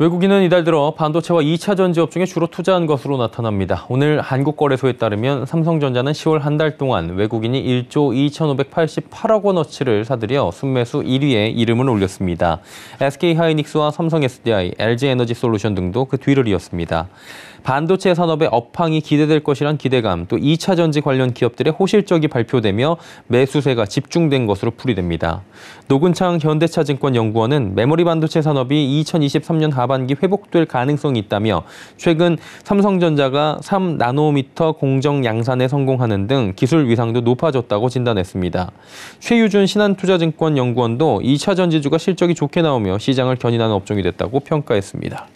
외국인은 이달 들어 반도체와 2차 전지 업종에 주로 투자한 것으로 나타납니다. 오늘 한국거래소에 따르면 삼성전자는 10월 한 달 동안 외국인이 1조 2,588억 원어치를 사들여 순매수 1위에 이름을 올렸습니다. SK하이닉스와 삼성 SDI, LG에너지솔루션 등도 그 뒤를 이었습니다. 반도체 산업의 업황이 기대될 것이란 기대감, 또 2차 전지 관련 기업들의 호실적이 발표되며 매수세가 집중된 것으로 풀이됩니다. 노근창 현대차증권 연구원은 메모리 반도체 산업이 2023년 하 하반기 회복될 가능성이 있다며 최근 삼성전자가 3나노미터 공정 양산에 성공하는 등 기술 위상도 높아졌다고 진단했습니다. 최유준 신한투자증권 연구원도 2차 전지주가 실적이 좋게 나오며 시장을 견인한 업종이 됐다고 평가했습니다.